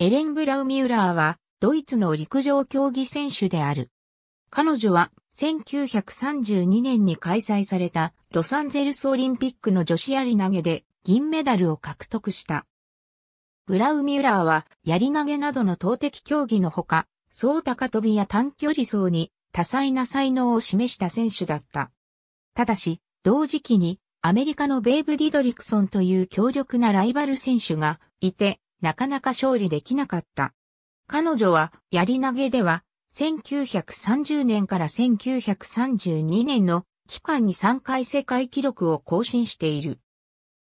エレン・ブラウ・ミューラーは、ドイツの陸上競技選手である。彼女は、1932年に開催されたロサンゼルスオリンピックの女子やり投げで銀メダルを獲得した。ブラウ・ミューラーは、やり投げなどの投擲競技のほか、総高跳びや短距離走に多彩な才能を示した選手だった。ただし、同時期にアメリカのベーブ・ディドリクソンという強力なライバル選手がいて、なかなか勝利できなかった。彼女は、やり投げでは、1930年から1932年の期間に3回世界記録を更新している。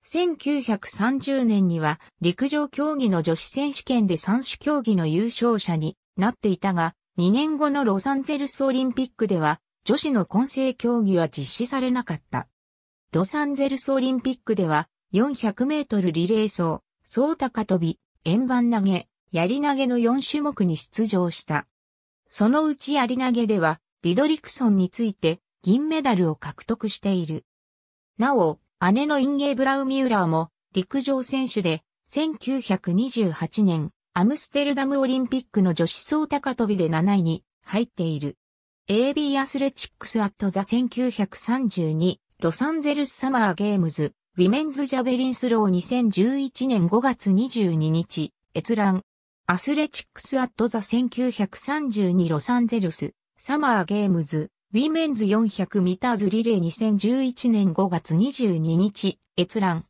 1930年には陸上競技の女子選手権で3種競技の優勝者になっていたが、2年後のロサンゼルスオリンピックでは女子の混成競技は実施されなかった。ロサンゼルスオリンピックでは400メートルリレー走、総高跳び、円盤投げ、槍投げの4種目に出場した。そのうち槍投げでは、リドリクソンについて銀メダルを獲得している。なお、姉のインゲーブラウミューラーも陸上選手で、1928年、アムステルダムオリンピックの女子総高跳びで7位に入っている。AB アスレチックスアットザ1932ロサンゼルスサマーゲームズウィメンズジャベリンスロー2011年5月22日、閲覧。アスレチックスアットザ1932ロサンゼルス、サマーゲームズ、ウィメンズ400ミターズリレー2011年5月22日、閲覧。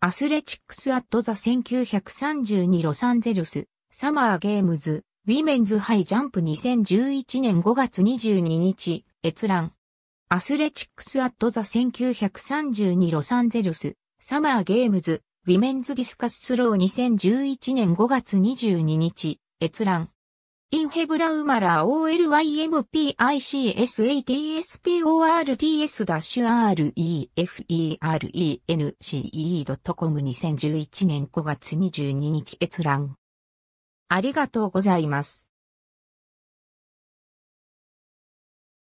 アスレチックスアットザ1932ロサンゼルス、サマーゲームズ、ウィメンズハイジャンプ2011年5月22日、閲覧。アスレチックス・アット・ザ・1932ロサンゼルス、サマー・ゲームズ、ウィメンズ・ディスカス・スロー2011年5月22日、閲覧。インヘブラウマラ olympicsatsports-referen.com2011 年5月22日閲覧。ありがとうございます。